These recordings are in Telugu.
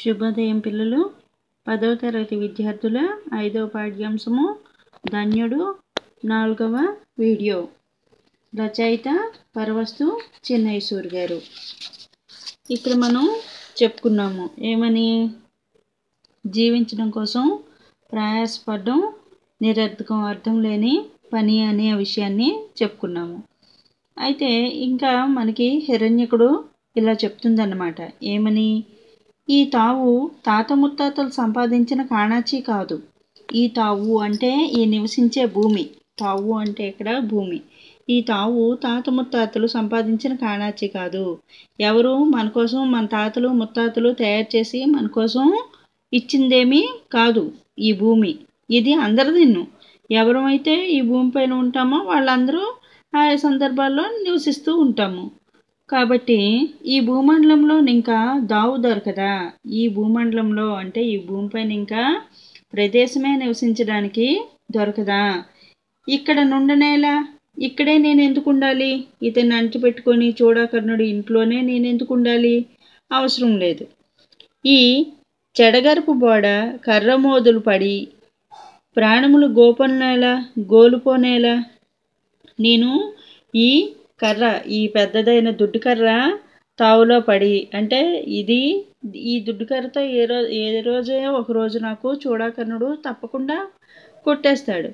శుభోదయం పిల్లలు పదవ తరగతి విద్యార్థుల ఐదవ పాఠ్యాంశము ధన్యుడు నాలుగవ వీడియో రచయిత పరవస్తు చిన్నయ్యసూర్ గారు ఇక్కడ మనం చెప్పుకున్నాము ఏమని జీవించడం కోసం ప్రయాసపడడం నిరర్థకం అర్థం లేని పని అనే విషయాన్ని చెప్పుకున్నాము అయితే ఇంకా మనకి హిరణ్యకుడు ఇలా చెప్తుందన్నమాట ఏమని ఈ తావు తాత ముత్తాతలు సంపాదించిన కాణాచీ కాదు ఈ తావు అంటే ఈ నివసించే భూమి తావు అంటే ఇక్కడ భూమి ఈ తావు తాత ముత్తాతలు సంపాదించిన కాణాచి కాదు ఎవరు మన కోసం మన తాతలు ముత్తాతలు తయారు చేసి మన కోసం ఇచ్చిందేమీ కాదు ఈ భూమి ఇది అందరిదిన్ను ఎవరమైతే ఈ భూమిపైన ఉంటామో వాళ్ళందరూ ఆయా సందర్భాల్లో నివసిస్తూ ఉంటాము కాబట్టి ఈ భూమండలంలో ఇంకా దావు దొరకదా ఈ భూమండలంలో అంటే ఈ భూమిపైన ఇంకా ప్రదేశమే నివసించడానికి దొరకదా ఇక్కడ నుండనేలా ఇక్కడే నేను ఎందుకు ఉండాలి ఇతను అంటిపెట్టుకొని చూడాకర్ణుడు ఇంట్లోనే నేను ఎందుకు ఉండాలి అవసరం లేదు ఈ చెడగరపు బోడ కర్రమోదులు పడి ప్రాణములు గోపనేలా గోలుపోనేలా నేను ఈ కర్ర ఈ పెద్దదైన దుడ్డు కర్ర తావులో పడి అంటే ఇది ఈ దుడ్డు కర్రతో ఏ రోజు ఏ రోజే ఒక రోజు నాకు చూడాకర్ణుడు తప్పకుండా కొట్టేస్తాడు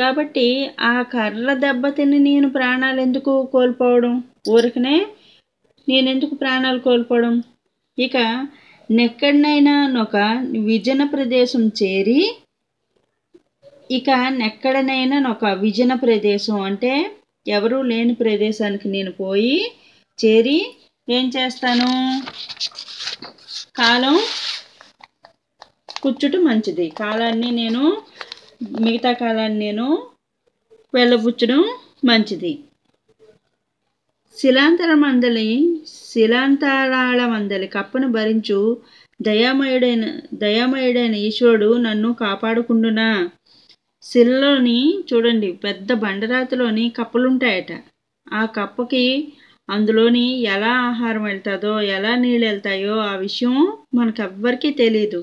కాబట్టి ఆ కర్ర దెబ్బతిని నేను ప్రాణాలు ఎందుకు కోల్పోవడం ఊరికనే నేనెందుకు ప్రాణాలు కోల్పోవడం ఇక నెక్కడినైనా ఒక విజన ప్రదేశం చేరి ఇక నెక్కడనైనా ఒక విజన ప్రదేశం అంటే ఎవరూ లేని ప్రదేశానికి నేను పోయి చేరి ఏం చేస్తాను కాలం కూర్చుట మంచిది కాలాన్ని నేను మిగతా కాలాన్ని నేను వెళ్ళబుచ్చడం మంచిది శిలాంతర మందలి శిలాంతరాళ మందలి కప్పను భరించు దయామయుడైన దయామయుడైన ఈశ్వరుడు నన్ను కాపాడుకుండునా శిలలోని చూడండి పెద్ద బండరాతిలోని ఉంటాయట ఆ కప్పకి అందులోని ఎలా ఆహారం వెళ్తుందో ఎలా నీళ్ళు వెళ్తాయో ఆ విషయం మనకు ఎవ్వరికీ తెలియదు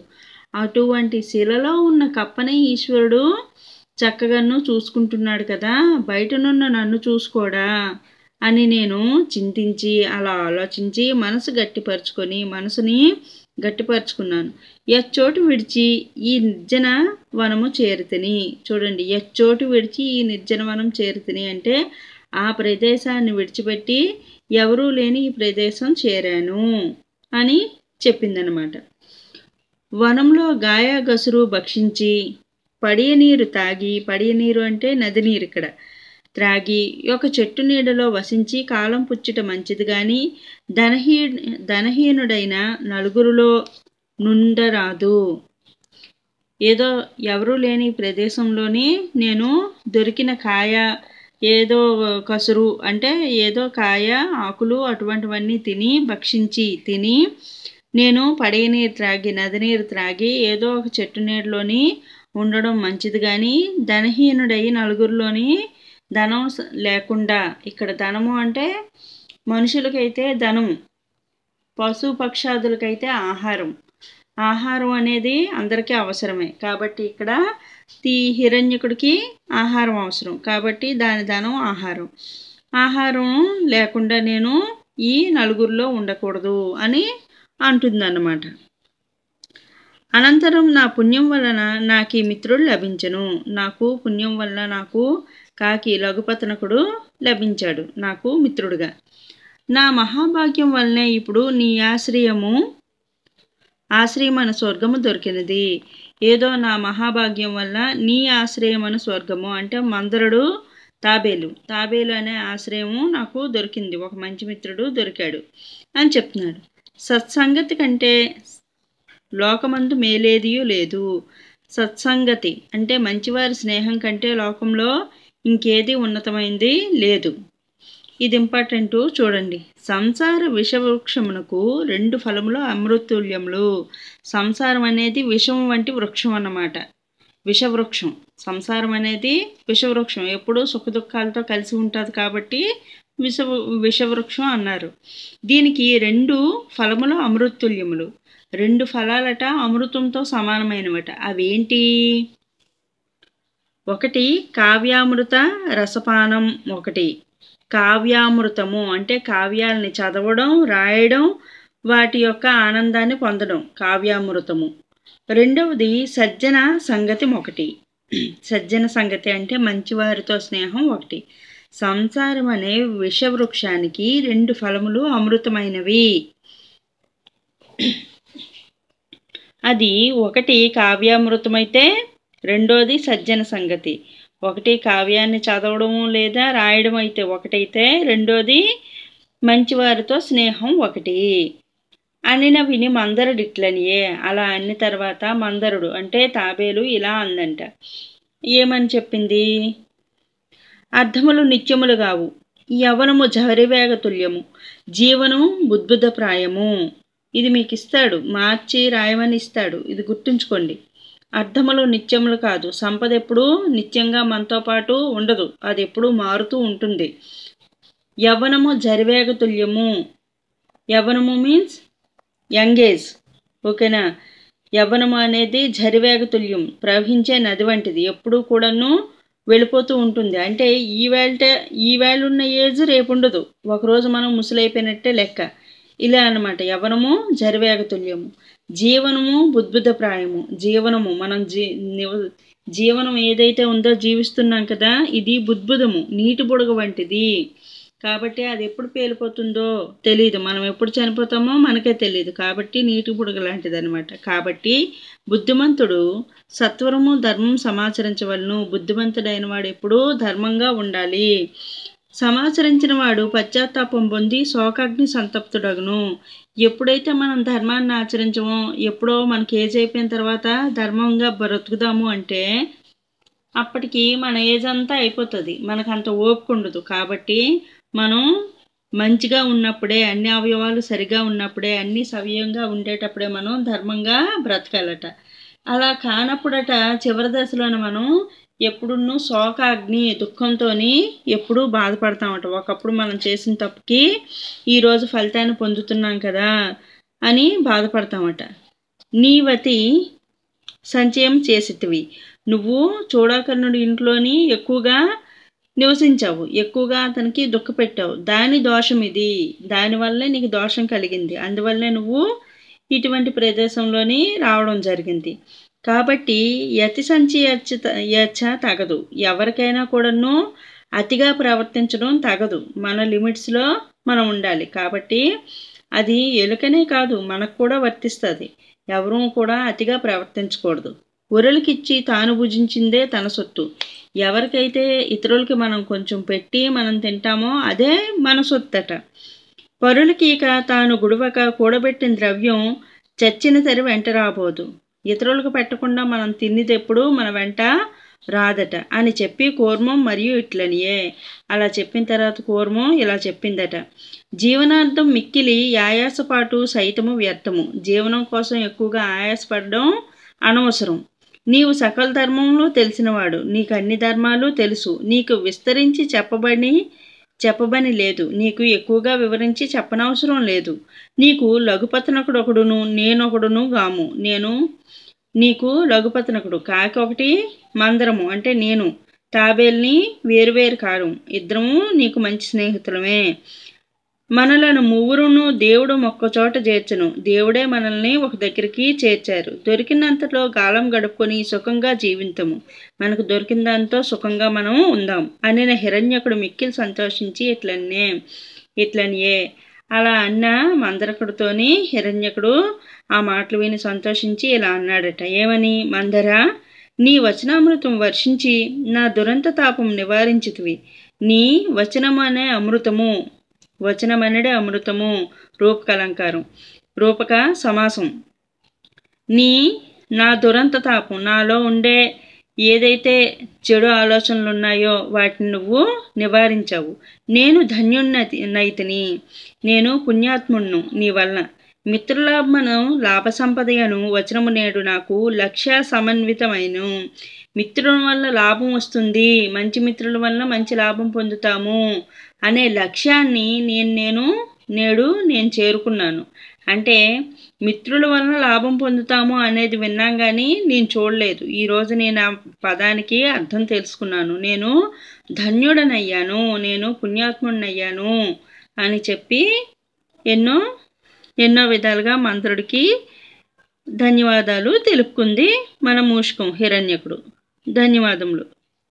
అటువంటి శిలలో ఉన్న కప్పనే ఈశ్వరుడు చక్కగాను చూసుకుంటున్నాడు కదా బయటనున్న నన్ను చూసుకోడా అని నేను చింతించి అలా ఆలోచించి మనసు గట్టిపరుచుకొని మనసుని గట్టిపరుచుకున్నాను ఎచ్చోటు విడిచి ఈ నిర్జన వనము చేరుతని చూడండి ఎచ్చోటు విడిచి ఈ నిర్జన వనం చేరుతని అంటే ఆ ప్రదేశాన్ని విడిచిపెట్టి ఎవరూ లేని ఈ ప్రదేశం చేరాను అని చెప్పిందనమాట వనంలో గాయ గసురు భక్షించి పడియ నీరు తాగి పడియ నీరు అంటే నది నీరు ఇక్కడ త్రాగి ఒక చెట్టు నీడలో వసించి కాలం పుచ్చుట మంచిది కానీ ధనహీ ధనహీనుడైన నలుగురిలో నుండరాదు ఏదో ఎవరూ లేని ప్రదేశంలోని నేను దొరికిన కాయ ఏదో కసురు అంటే ఏదో కాయ ఆకులు అటువంటివన్నీ తిని భక్షించి తిని నేను పడే నీరు త్రాగి నది నీరు త్రాగి ఏదో ఒక చెట్టు నీడలోని ఉండడం మంచిది కానీ ధనహీనుడై నలుగురిలోని ధనం లేకుండా ఇక్కడ ధనము అంటే మనుషులకైతే ధనం పశు పక్షాదులకైతే ఆహారం ఆహారం అనేది అందరికీ అవసరమే కాబట్టి ఇక్కడ తీ హిరణ్యకుడికి ఆహారం అవసరం కాబట్టి దాని ధనం ఆహారం ఆహారం లేకుండా నేను ఈ నలుగురిలో ఉండకూడదు అని అంటుందన్నమాట అనంతరం నా పుణ్యం వలన నాకు ఈ మిత్రుడు లభించను నాకు పుణ్యం వల్ల నాకు కాకి రఘుపతనకుడు లభించాడు నాకు మిత్రుడుగా నా మహాభాగ్యం వల్లనే ఇప్పుడు నీ ఆశ్రయము ఆశ్రయమైన స్వర్గము దొరికినది ఏదో నా మహాభాగ్యం వల్ల నీ ఆశ్రయమైన స్వర్గము అంటే మందరుడు తాబేలు తాబేలు అనే ఆశ్రయము నాకు దొరికింది ఒక మంచి మిత్రుడు దొరికాడు అని చెప్తున్నాడు సత్సంగతి కంటే లోకమందు మేలేదియూ లేదు సత్సంగతి అంటే మంచివారి స్నేహం కంటే లోకంలో ఇంకేది ఉన్నతమైంది లేదు ఇది ఇంపార్టెంట్ చూడండి సంసార విషవృక్షమునకు రెండు ఫలములు అమృతుల్యములు సంసారం అనేది విషం వంటి వృక్షం అన్నమాట విషవృక్షం సంసారం అనేది విషవృక్షం ఎప్పుడూ సుఖదుఖాలతో కలిసి ఉంటుంది కాబట్టి విష విషవృక్షం అన్నారు దీనికి రెండు ఫలములు అమృతుల్యములు రెండు ఫలాలట అమృతంతో సమానమైనవట అవేంటి ఒకటి కావ్యామృత రసపానం ఒకటి కావ్యామృతము అంటే కావ్యాలని చదవడం రాయడం వాటి యొక్క ఆనందాన్ని పొందడం కావ్యామృతము రెండవది సజ్జన సంగతి ఒకటి సజ్జన సంగతి అంటే మంచివారితో స్నేహం ఒకటి సంసారం అనే విషవృక్షానికి రెండు ఫలములు అమృతమైనవి అది ఒకటి కావ్యామృతమైతే రెండోది సజ్జన సంగతి ఒకటి కావ్యాన్ని చదవడం లేదా రాయడం అయితే ఒకటైతే రెండోది మంచివారితో స్నేహం ఒకటి అనిన విని మందరుడు ఇట్లనియే అలా అన్న తర్వాత మందరుడు అంటే తాబేలు ఇలా అందంట ఏమని చెప్పింది అర్థములు నిత్యములు కావు యవనము జహరివేగతుల్యము జీవనం బుద్భుత ప్రాయము ఇది మీకు ఇస్తాడు మార్చి రాయమని ఇస్తాడు ఇది గుర్తుంచుకోండి అర్థములు నిత్యములు కాదు సంపద ఎప్పుడూ నిత్యంగా మనతో పాటు ఉండదు అది ఎప్పుడూ మారుతూ ఉంటుంది యవ్వనము జరివేగ తుల్యము యవ్వనము మీన్స్ యంగేజ్ ఓకేనా యవ్వనము అనేది జరివేగ తుల్యం ప్రవహించే నది వంటిది ఎప్పుడూ కూడాను వెళ్ళిపోతూ ఉంటుంది అంటే ఈ ఈ వేళ ఉన్న ఏజ్ రేపు ఉండదు ఒకరోజు మనం ముసలైపోయినట్టే లెక్క ఇలా అనమాట యవనము జరివేగతుల్యము జీవనము ప్రాయము జీవనము మనం జీ జీవనం ఏదైతే ఉందో జీవిస్తున్నాం కదా ఇది బుద్భుదము నీటి బుడగ వంటిది కాబట్టి అది ఎప్పుడు పేలిపోతుందో తెలియదు మనం ఎప్పుడు చనిపోతామో మనకే తెలియదు కాబట్టి నీటి బుడగ లాంటిది అనమాట కాబట్టి బుద్ధిమంతుడు సత్వరము ధర్మం సమాచరించవలను బుద్ధిమంతుడైన వాడు ఎప్పుడూ ధర్మంగా ఉండాలి సమాచరించిన వాడు పశ్చాత్తాపం పొంది శోకాగ్ని సంతప్తుడగును ఎప్పుడైతే మనం ధర్మాన్ని ఆచరించమో ఎప్పుడో మనకి ఏజ్ అయిపోయిన తర్వాత ధర్మంగా బ్రతుకుదాము అంటే అప్పటికి మన ఏజ్ అంతా అయిపోతుంది మనకు అంత ఓపిక ఉండదు కాబట్టి మనం మంచిగా ఉన్నప్పుడే అన్ని అవయవాలు సరిగా ఉన్నప్పుడే అన్ని సవ్యంగా ఉండేటప్పుడే మనం ధర్మంగా బ్రతకాలట అలా కానప్పుడట చివరి దశలోనే మనం ఎప్పుడున్నూ శోక అగ్ని దుఃఖంతో ఎప్పుడూ బాధపడతామట ఒకప్పుడు మనం చేసిన తప్పుకి ఈరోజు ఫలితాన్ని పొందుతున్నాం కదా అని బాధపడతామట నీవతి సంచయం చేసేటివి నువ్వు చూడాకర్ణుడి ఇంట్లోని ఎక్కువగా నివసించావు ఎక్కువగా అతనికి దుఃఖ పెట్టావు దాని దోషం ఇది దానివల్లే నీకు దోషం కలిగింది అందువల్లే నువ్వు ఇటువంటి ప్రదేశంలోని రావడం జరిగింది కాబట్టి యతి సంచి యచ్చ తగదు ఎవరికైనా కూడాను అతిగా ప్రవర్తించడం తగదు మన లిమిట్స్లో మనం ఉండాలి కాబట్టి అది ఎలుకనే కాదు మనకు కూడా వర్తిస్తుంది ఎవరూ కూడా అతిగా ప్రవర్తించకూడదు ఒరలకిచ్చి తాను భుజించిందే తన సొత్తు ఎవరికైతే ఇతరులకి మనం కొంచెం పెట్టి మనం తింటామో అదే మన సొత్తట పరులకి ఇక తాను గుడవక కూడబెట్టిన ద్రవ్యం చచ్చిన తెర వెంట రాబోదు ఇతరులకు పెట్టకుండా మనం తినేటప్పుడు మన వెంట రాదట అని చెప్పి కూర్మం మరియు ఇట్లనియే అలా చెప్పిన తర్వాత కూర్మం ఇలా చెప్పిందట జీవనార్థం మిక్కిలి ఆయాసపాటు సైతము వ్యర్థము జీవనం కోసం ఎక్కువగా ఆయాసపడడం అనవసరం నీవు సకల ధర్మంలో తెలిసినవాడు నీకు అన్ని ధర్మాలు తెలుసు నీకు విస్తరించి చెప్పబడి చెప్పబని లేదు నీకు ఎక్కువగా వివరించి చెప్పనవసరం లేదు నీకు లఘుపతనకుడొకడును నేనొకడును గాము నేను నీకు లఘుపతనకుడు కాకి ఒకటి మందరము అంటే నేను తాబేల్ని వేరువేరు కారు ఇద్దరము నీకు మంచి స్నేహితులమే మనలను ముగ్గురును దేవుడు చోట చేర్చను దేవుడే మనల్ని ఒక దగ్గరికి చేర్చారు దొరికినంతలో గాలం గడుపుకొని సుఖంగా జీవితము మనకు దొరికిన దాంతో సుఖంగా మనం ఉందాం అనిన హిరణ్యకుడు మిక్కిలు సంతోషించి ఇట్లనే ఇట్లనియే అలా అన్న మందరకుడితోని హిరణ్యకుడు ఆ మాటలు విని సంతోషించి ఇలా అన్నాడట ఏమని మందరా నీ వచనామృతం వర్షించి నా దురంత తాపం నివారించుతువి నీ వచనం అనే అమృతము వచనమనడే అమృతము రూపకలంకారం రూపక సమాసం నీ నా దురంత తాపం నాలో ఉండే ఏదైతే చెడు ఆలోచనలు ఉన్నాయో వాటిని నువ్వు నివారించావు నేను ధన్యున్నతి నైతిని నేను పుణ్యాత్ముణ్ణు నీ వల్ల మిత్రులాభను లాభ సంపదయను వచనము నేడు నాకు లక్ష్య సమన్వితమైన మిత్రుల వల్ల లాభం వస్తుంది మంచి మిత్రుల వల్ల మంచి లాభం పొందుతాము అనే లక్ష్యాన్ని నేను నేను నేడు నేను చేరుకున్నాను అంటే మిత్రుల వలన లాభం పొందుతాము అనేది విన్నాం కానీ నేను చూడలేదు ఈరోజు నేను ఆ పదానికి అర్థం తెలుసుకున్నాను నేను ధన్యుడనయ్యాను నేను పుణ్యాత్ముడినయ్యాను అని చెప్పి ఎన్నో ఎన్నో విధాలుగా మంత్రుడికి ధన్యవాదాలు తెలుపుకుంది మన మూషికం హిరణ్యకుడు ధన్యవాదములు